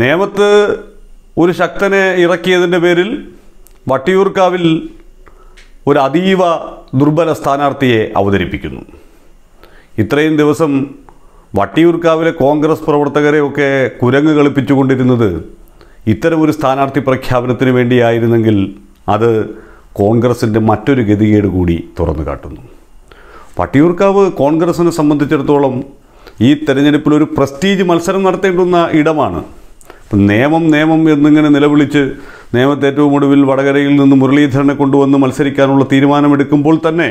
നേമത്ത് ഒരു ശക്തനെ ഇറക്കിയതിൻ്റെ പേരിൽ വട്ടിയൂർക്കാവിൽ ഒരു അതീവ ദുർബല സ്ഥാനാർത്ഥിയെ അവതരിപ്പിക്കുന്നു ഇത്രയും ദിവസം വട്ടിയൂർക്കാവിലെ കോൺഗ്രസ് പ്രവർത്തകരെയൊക്കെ കുരങ്ങ് കളിപ്പിച്ചുകൊണ്ടിരുന്നത് ഇത്തരമൊരു സ്ഥാനാർത്ഥി പ്രഖ്യാപനത്തിന് വേണ്ടിയായിരുന്നെങ്കിൽ അത് കോൺഗ്രസിൻ്റെ മറ്റൊരു ഗതികേട് കൂടി തുറന്നു കാട്ടുന്നു വട്ടിയൂർക്കാവ് കോൺഗ്രസിനെ സംബന്ധിച്ചിടത്തോളം ഈ തെരഞ്ഞെടുപ്പിൽ ഒരു പ്രസ്റ്റീജ് മത്സരം നടത്തേണ്ടുന്ന ഇടമാണ് നിയമം നിയമം എന്നിങ്ങനെ നിലവിളിച്ച് നിയമത്തെ ഏറ്റവും ഒടുവിൽ വടകരയിൽ നിന്ന് മുരളീധരനെ കൊണ്ടുവന്ന് മത്സരിക്കാനുള്ള തീരുമാനമെടുക്കുമ്പോൾ തന്നെ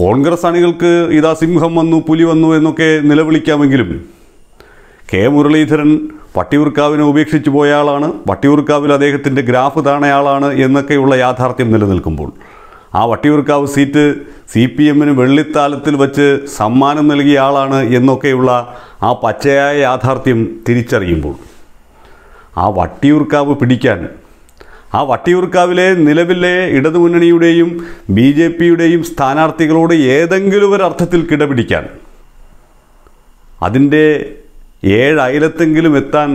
കോൺഗ്രസ് അണികൾക്ക് ഇതാ സിംഹം വന്നു പുലി വന്നു എന്നൊക്കെ നിലവിളിക്കാമെങ്കിലും കെ മുരളീധരൻ പട്ടിയൂർക്കാവിനെ ഉപേക്ഷിച്ചു പോയ ആളാണ് പട്ടിയൂർക്കാവിൽ അദ്ദേഹത്തിൻ്റെ ഗ്രാഫ് താണയാളാണ് എന്നൊക്കെയുള്ള യാഥാർത്ഥ്യം നിലനിൽക്കുമ്പോൾ ആ വട്ടിയൂർക്കാവ് സീറ്റ് സി പി എമ്മിന് വെള്ളിത്താലത്തിൽ വച്ച് സമ്മാനം നൽകിയ ആളാണ് എന്നൊക്കെയുള്ള ആ പച്ചയായ യാഥാർത്ഥ്യം തിരിച്ചറിയുമ്പോൾ ആ വട്ടിയൂർക്കാവ് പിടിക്കാൻ ആ വട്ടിയൂർക്കാവിലെ നിലവിലെ ഇടതുമുന്നണിയുടെയും ബി ജെ പിയുടെയും സ്ഥാനാർത്ഥികളോട് ഏതെങ്കിലും ഒരർത്ഥത്തിൽ കിടപിടിക്കാൻ അതിൻ്റെ ഏഴയലത്തെങ്കിലും എത്താൻ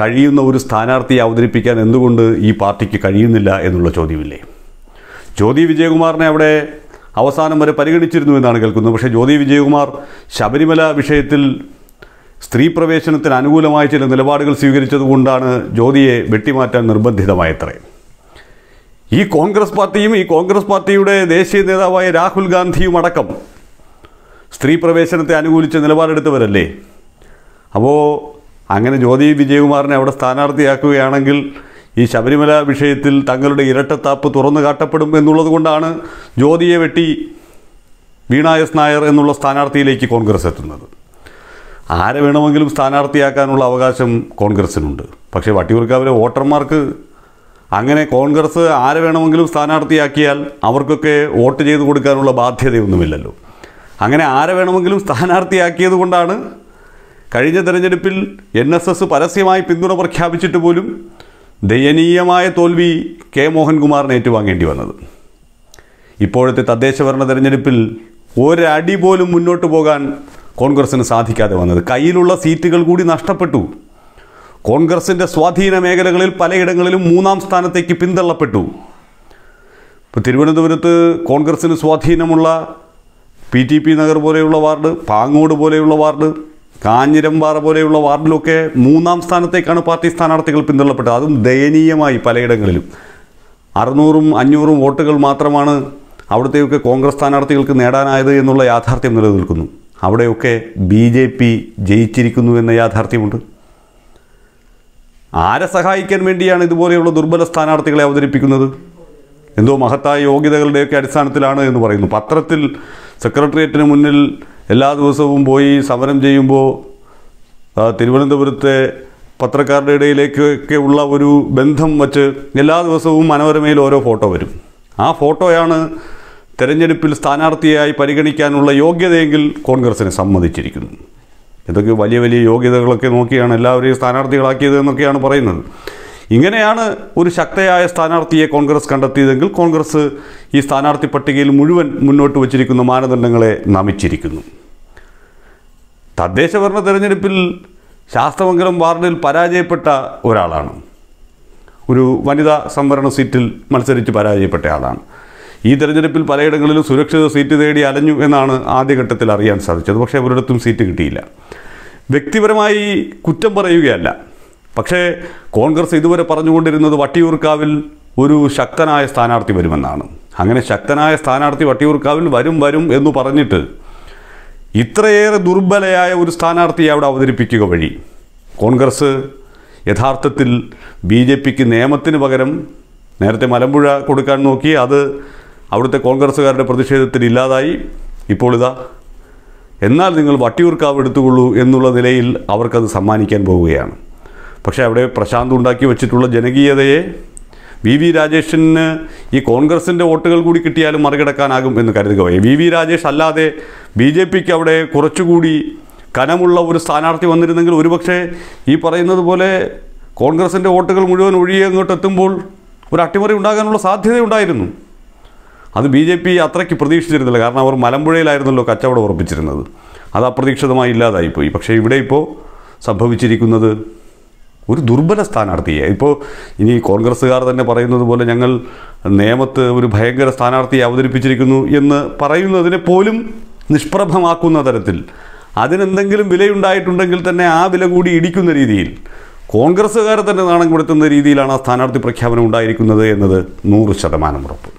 കഴിയുന്ന ഒരു സ്ഥാനാർത്ഥിയെ അവതരിപ്പിക്കാൻ എന്തുകൊണ്ട് ഈ പാർട്ടിക്ക് കഴിയുന്നില്ല എന്നുള്ള ചോദ്യമില്ലേ ജ്യോതി വിജയകുമാറിനെ അവിടെ അവസാനം വരെ പരിഗണിച്ചിരുന്നു എന്നാണ് കേൾക്കുന്നത് പക്ഷേ ജ്യോതി വിജയകുമാർ ശബരിമല വിഷയത്തിൽ സ്ത്രീ പ്രവേശനത്തിന് അനുകൂലമായ ചില നിലപാടുകൾ സ്വീകരിച്ചതുകൊണ്ടാണ് ജ്യോതിയെ വെട്ടിമാറ്റാൻ നിർബന്ധിതമായത്രേ ഈ കോൺഗ്രസ് പാർട്ടിയും ഈ കോൺഗ്രസ് പാർട്ടിയുടെ ദേശീയ നേതാവായ രാഹുൽ ഗാന്ധിയും അടക്കം സ്ത്രീ പ്രവേശനത്തെ അനുകൂലിച്ച് നിലപാടെടുത്തവരല്ലേ അപ്പോൾ അങ്ങനെ ജ്യോതി വിജയകുമാറിനെ അവിടെ സ്ഥാനാർത്ഥിയാക്കുകയാണെങ്കിൽ ഈ ശബരിമല വിഷയത്തിൽ തങ്ങളുടെ ഇരട്ടത്താപ്പ് തുറന്നു കാട്ടപ്പെടും എന്നുള്ളത് കൊണ്ടാണ് ജ്യോതിയെ വെട്ടി വീണ എസ് നായർ എന്നുള്ള സ്ഥാനാർത്ഥിയിലേക്ക് കോൺഗ്രസ് എത്തുന്നത് ആരെ വേണമെങ്കിലും സ്ഥാനാർത്ഥിയാക്കാനുള്ള അവകാശം കോൺഗ്രസിനുണ്ട് പക്ഷേ വട്ടിയൂർക്കാവിലെ വോട്ടർമാർക്ക് അങ്ങനെ കോൺഗ്രസ് ആരെ വേണമെങ്കിലും സ്ഥാനാർത്ഥിയാക്കിയാൽ അവർക്കൊക്കെ വോട്ട് ചെയ്തു കൊടുക്കാനുള്ള ബാധ്യതയൊന്നുമില്ലല്ലോ അങ്ങനെ ആരെ വേണമെങ്കിലും സ്ഥാനാർത്ഥിയാക്കിയത് കൊണ്ടാണ് കഴിഞ്ഞ തെരഞ്ഞെടുപ്പിൽ എൻ എസ് എസ് പരസ്യമായി പിന്തുണ പ്രഖ്യാപിച്ചിട്ട് പോലും ദയനീയമായ തോൽവി കെ മോഹൻകുമാറിന് ഏറ്റുവാങ്ങേണ്ടി വന്നത് ഇപ്പോഴത്തെ തദ്ദേശ ഭരണ തെരഞ്ഞെടുപ്പിൽ ഒരടി പോലും മുന്നോട്ട് പോകാൻ കോൺഗ്രസ്സിന് സാധിക്കാതെ വന്നത് കയ്യിലുള്ള സീറ്റുകൾ കൂടി നഷ്ടപ്പെട്ടു കോൺഗ്രസിൻ്റെ സ്വാധീന മേഖലകളിൽ പലയിടങ്ങളിലും മൂന്നാം സ്ഥാനത്തേക്ക് പിന്തള്ളപ്പെട്ടു ഇപ്പോൾ തിരുവനന്തപുരത്ത് കോൺഗ്രസ്സിന് സ്വാധീനമുള്ള പി ടി പി നഗർ പോലെയുള്ള വാർഡ് പാങ്ങോട് പോലെയുള്ള വാർഡ് കാഞ്ഞിരമ്പാറ പോലെയുള്ള വാർഡിലൊക്കെ മൂന്നാം സ്ഥാനത്തേക്കാണ് പാർട്ടി സ്ഥാനാർത്ഥികൾ പിന്തള്ളപ്പെട്ടത് അതും ദയനീയമായി പലയിടങ്ങളിലും അറുന്നൂറും അഞ്ഞൂറും വോട്ടുകൾ മാത്രമാണ് അവിടുത്തെയൊക്കെ കോൺഗ്രസ് സ്ഥാനാർത്ഥികൾക്ക് നേടാനായത് എന്നുള്ള യാഥാർത്ഥ്യം നിലനിൽക്കുന്നു അവിടെയൊക്കെ ബി ജെ പി ജയിച്ചിരിക്കുന്നു എന്ന യാഥാർത്ഥ്യമുണ്ട് ആരെ സഹായിക്കാൻ വേണ്ടിയാണ് ഇതുപോലെയുള്ള ദുർബല സ്ഥാനാർത്ഥികളെ അവതരിപ്പിക്കുന്നത് എന്തോ മഹത്തായ യോഗ്യതകളുടെയൊക്കെ അടിസ്ഥാനത്തിലാണ് എന്ന് പറയുന്നു പത്രത്തിൽ സെക്രട്ടേറിയറ്റിന് മുന്നിൽ എല്ലാ ദിവസവും പോയി സമരം ചെയ്യുമ്പോൾ തിരുവനന്തപുരത്തെ പത്രക്കാരുടെ ഇടയിലേക്കൊക്കെ ഉള്ള ഒരു ബന്ധം വച്ച് എല്ലാ ദിവസവും മനോരമയിൽ ഓരോ ഫോട്ടോ വരും ആ ഫോട്ടോയാണ് തെരഞ്ഞെടുപ്പിൽ സ്ഥാനാർത്ഥിയായി പരിഗണിക്കാനുള്ള യോഗ്യതയെങ്കിൽ കോൺഗ്രസിനെ സമ്മതിച്ചിരിക്കുന്നു ഇതൊക്കെ വലിയ വലിയ യോഗ്യതകളൊക്കെ നോക്കിയാണ് എല്ലാവരെയും സ്ഥാനാർത്ഥികളാക്കിയത് എന്നൊക്കെയാണ് പറയുന്നത് ഇങ്ങനെയാണ് ഒരു ശക്തയായ സ്ഥാനാർത്ഥിയെ കോൺഗ്രസ് കണ്ടെത്തിയതെങ്കിൽ കോൺഗ്രസ് ഈ സ്ഥാനാർത്ഥി പട്ടികയിൽ മുഴുവൻ മുന്നോട്ട് വച്ചിരിക്കുന്ന മാനദണ്ഡങ്ങളെ നമിച്ചിരിക്കുന്നു തദ്ദേശ ഭരണ തെരഞ്ഞെടുപ്പിൽ ശാസ്ത്രമംഗലം വാർഡിൽ പരാജയപ്പെട്ട ഒരാളാണ് ഒരു വനിതാ സംവരണ സീറ്റിൽ മത്സരിച്ച് പരാജയപ്പെട്ട ആളാണ് ഈ തെരഞ്ഞെടുപ്പിൽ പലയിടങ്ങളിലും സുരക്ഷിത സീറ്റ് തേടി അലഞ്ഞു എന്നാണ് ആദ്യഘട്ടത്തിൽ അറിയാൻ സാധിച്ചത് പക്ഷേ ഒരിടത്തും സീറ്റ് കിട്ടിയില്ല വ്യക്തിപരമായി കുറ്റം പറയുകയല്ല പക്ഷേ കോൺഗ്രസ് ഇതുവരെ പറഞ്ഞുകൊണ്ടിരുന്നത് വട്ടിയൂർക്കാവിൽ ഒരു ശക്തനായ സ്ഥാനാർത്ഥി വരുമെന്നാണ് അങ്ങനെ ശക്തനായ സ്ഥാനാർത്ഥി വട്ടിയൂർക്കാവിൽ വരും വരും എന്ന് പറഞ്ഞിട്ട് ഇത്രയേറെ ദുർബലയായ ഒരു സ്ഥാനാർത്ഥിയെ അവിടെ അവതരിപ്പിക്കുക വഴി കോൺഗ്രസ് യഥാർത്ഥത്തിൽ ബി ജെ പിക്ക് നിയമത്തിന് പകരം നേരത്തെ മലമ്പുഴ കൊടുക്കാൻ നോക്കി അത് അവിടുത്തെ കോൺഗ്രസ്സുകാരുടെ പ്രതിഷേധത്തിൽ ഇല്ലാതായി ഇപ്പോൾ ഇതാ എന്നാൽ നിങ്ങൾ വട്ടിയൂർക്കാവ് എടുത്തുകൊള്ളൂ എന്നുള്ള നിലയിൽ അവർക്കത് സമ്മാനിക്കാൻ പോവുകയാണ് പക്ഷേ അവിടെ പ്രശാന്ത് ഉണ്ടാക്കി വെച്ചിട്ടുള്ള ജനകീയതയെ വി വി രാജേഷിന് ഈ കോൺഗ്രസിൻ്റെ വോട്ടുകൾ കൂടി കിട്ടിയാലും മറികടക്കാനാകും എന്ന് കരുതുക വി വി രാജേഷ് അല്ലാതെ ബി ജെ പിക്ക് അവിടെ കുറച്ചുകൂടി കനമുള്ള ഒരു സ്ഥാനാർത്ഥി വന്നിരുന്നെങ്കിൽ ഒരുപക്ഷെ ഈ പറയുന്നത് പോലെ കോൺഗ്രസിൻ്റെ വോട്ടുകൾ മുഴുവൻ ഒഴിയെ അങ്ങോട്ട് എത്തുമ്പോൾ ഒരു അട്ടിമറി ഉണ്ടാകാനുള്ള സാധ്യതയുണ്ടായിരുന്നു അത് ബി ജെ പി അത്രയ്ക്ക് പ്രതീക്ഷിച്ചിരുന്നില്ല കാരണം അവർ മലമ്പുഴയിലായിരുന്നല്ലോ കച്ചവടം ഉറപ്പിച്ചിരുന്നത് അത് അപ്രതീക്ഷിതമായി ഇല്ലാതായിപ്പോയി പക്ഷേ ഇവിടെ ഇപ്പോൾ സംഭവിച്ചിരിക്കുന്നത് ഒരു ദുർബല സ്ഥാനാർത്ഥിയെ ഇപ്പോൾ ഇനി കോൺഗ്രസ്സുകാർ തന്നെ പറയുന്നത് പോലെ ഞങ്ങൾ നിയമത്ത് ഒരു ഭയങ്കര സ്ഥാനാർത്ഥിയെ അവതരിപ്പിച്ചിരിക്കുന്നു എന്ന് പറയുന്നതിനെ പോലും നിഷ്പ്രഭമാക്കുന്ന തരത്തിൽ അതിനെന്തെങ്കിലും വിലയുണ്ടായിട്ടുണ്ടെങ്കിൽ തന്നെ ആ വില കൂടി ഇടിക്കുന്ന രീതിയിൽ കോൺഗ്രസ്സുകാരെ തന്നെ നാണം കൊടുത്തുന്ന രീതിയിലാണ് ആ സ്ഥാനാർത്ഥി പ്രഖ്യാപനം ഉണ്ടായിരിക്കുന്നത് എന്നത് നൂറ് ശതമാനം ഉറപ്പ്